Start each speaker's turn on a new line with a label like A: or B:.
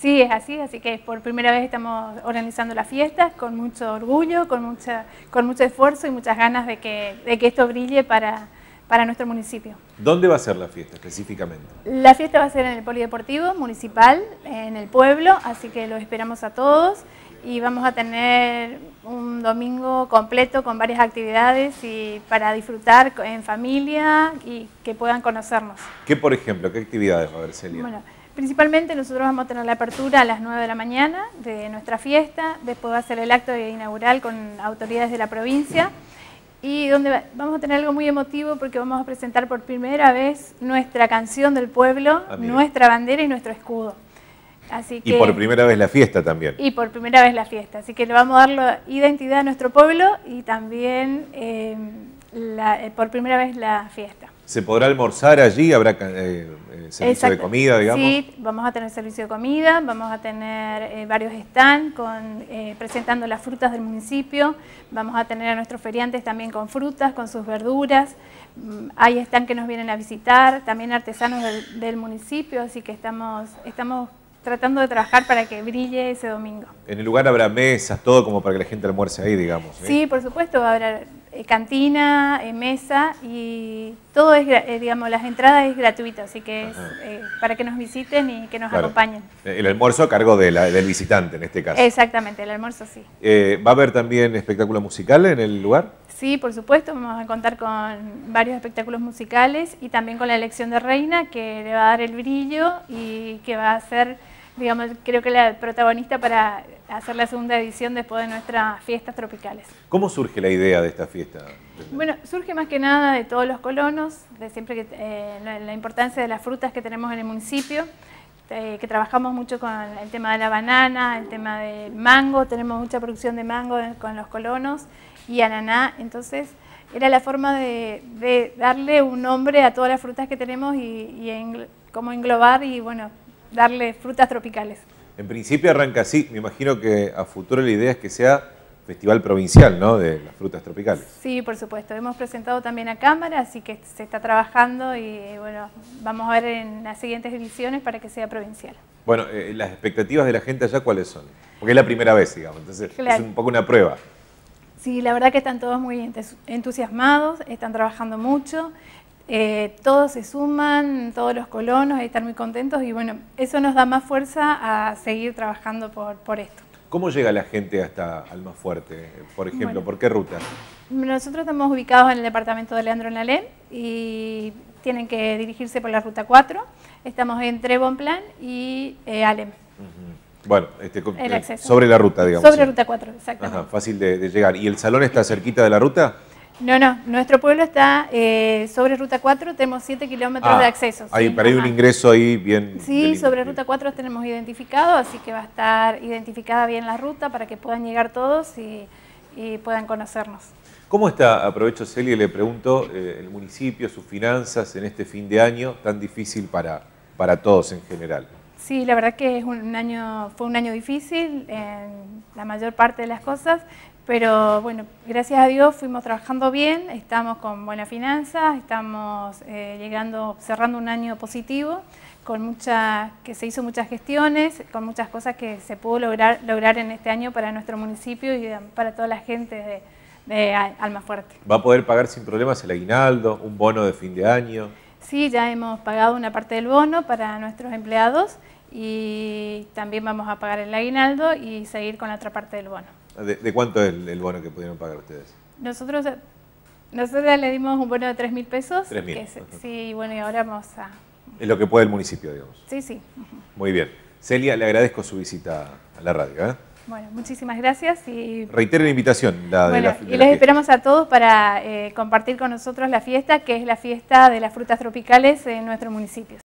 A: Sí, es así, así que por primera vez estamos organizando la fiesta con mucho orgullo, con, mucha, con mucho esfuerzo y muchas ganas de que, que esto brille para, para nuestro municipio.
B: ¿Dónde va a ser la fiesta específicamente?
A: La fiesta va a ser en el Polideportivo Municipal, en el pueblo, así que los esperamos a todos y vamos a tener un domingo completo con varias actividades y para disfrutar en familia y que puedan conocernos.
B: ¿Qué, por ejemplo, qué actividades va a haber, Celia? Bueno,
A: Principalmente nosotros vamos a tener la apertura a las 9 de la mañana de nuestra fiesta, después va a ser el acto inaugural con autoridades de la provincia y donde vamos a tener algo muy emotivo porque vamos a presentar por primera vez nuestra canción del pueblo, ah, nuestra bandera y nuestro escudo. Así que, y por primera
B: vez la fiesta también.
A: Y por primera vez la fiesta, así que le vamos a dar la identidad a nuestro pueblo y también eh, eh, por primera vez la fiesta.
B: ¿Se podrá almorzar allí? ¿Habrá eh, eh, servicio de comida, digamos? Sí,
A: vamos a tener servicio de comida, vamos a tener eh, varios stands con, presentando las frutas del municipio, vamos a tener a nuestros feriantes también con frutas, con sus verduras, mm, hay stands que nos vienen a visitar, también artesanos del, municipio, así que estamos, estamos tratando de trabajar para que brille ese domingo.
B: En el lugar habrá mesas, todo como para que la gente almuerce ahí, digamos.
A: sí por supuesto, habrá eh, cantina, eh, mesa y todo es, eh, digamos, las entradas es gratuita, así que es para que nos visiten y que nos acompañen.
B: El almuerzo a cargo de del visitante en este caso.
A: Exactamente, el almuerzo sí.
B: ¿Va a haber también espectáculo musical en el lugar?
A: Sí, por supuesto, vamos a contar con varios espectáculos musicales y también con la elección de reina que le va a dar el brillo y que va a ser digamos, creo que la protagonista para hacer la segunda edición después de nuestras fiestas tropicales.
B: ¿Cómo surge la idea de esta fiesta?
A: Bueno, surge más que nada de todos los colonos, de siempre que eh, la, importancia de las frutas que tenemos en el municipio, eh, que trabajamos mucho con el tema de la banana, el tema del mango, tenemos mucha producción de mango con los colonos y ananá, entonces era la forma de, darle un nombre a todas las frutas que tenemos y, cómo englobar y bueno, darle frutas tropicales.
B: En principio arranca así, me imagino que a futuro la idea es que sea festival provincial, ¿no? De las frutas tropicales.
A: Sí, por supuesto. Hemos presentado también a Cámara, así que se está trabajando y bueno, vamos a ver en las siguientes ediciones para que sea provincial.
B: Bueno, eh, las expectativas de la gente allá, ¿cuáles son? Porque es la primera vez, digamos, entonces es un poco una prueba.
A: Sí, la verdad que están todos muy entusiasmados, están trabajando mucho. Eh, todos se suman, todos los colonos, hay estar muy contentos y bueno, eso nos da más fuerza a seguir trabajando por, por esto.
B: ¿Cómo llega la gente hasta fuerte? por ejemplo? ¿Por qué ruta?
A: Nosotros estamos ubicados en el departamento de Leandro Nalén y tienen que dirigirse por la ruta 4. Estamos entre Bonplan y eh, Alem.
B: Bueno, este, eh, sobre la ruta, digamos. Sobre ruta 4, exacto. fácil de, de llegar. ¿Y el salón está cerquita de la ruta?
A: No, no, nuestro pueblo está eh, sobre Ruta 4, tenemos 7 kilómetros de ah, acceso. para ¿sí? hay un ingreso
B: ahí bien...
A: Sí, sobre Ruta 4 tenemos identificado, así que va a estar identificada bien la ruta para que puedan llegar todos y, puedan conocernos.
B: ¿Cómo está, aprovecho Celia le pregunto, eh, el municipio, sus finanzas en este fin de año tan difícil para, para todos en general?
A: Sí, la verdad que es un año, fue un año difícil en la mayor parte de las cosas, pero bueno, gracias a Dios fuimos trabajando bien, estamos con buenas finanzas, estamos eh, llegando, cerrando un año positivo, con mucha, que se hizo muchas gestiones, con muchas cosas que se pudo lograr, lograr en este año para nuestro municipio y um, para toda la gente de, de Fuerte.
B: ¿Va a poder pagar sin problemas el aguinaldo, un bono de fin de año?
A: Sí, ya hemos pagado una parte del bono para nuestros empleados y también vamos a pagar el aguinaldo y seguir con la otra parte del bono.
B: ¿De, cuánto es el, bono que pudieron pagar ustedes?
A: Nosotros, eh, nosotros le dimos un bono de 3 mil pesos. 3 mil. Sí, bueno, y ahora vamos a...
B: Es lo que puede el municipio, digamos. Sí, sí. Muy bien. Celia, le agradezco su visita a la radio. ¿eh?
A: Bueno, muchísimas gracias y... Reitero
B: la invitación. La, de la, y les
A: esperamos a todos para eh, compartir con nosotros la fiesta, que es la fiesta de las frutas tropicales en nuestro municipio.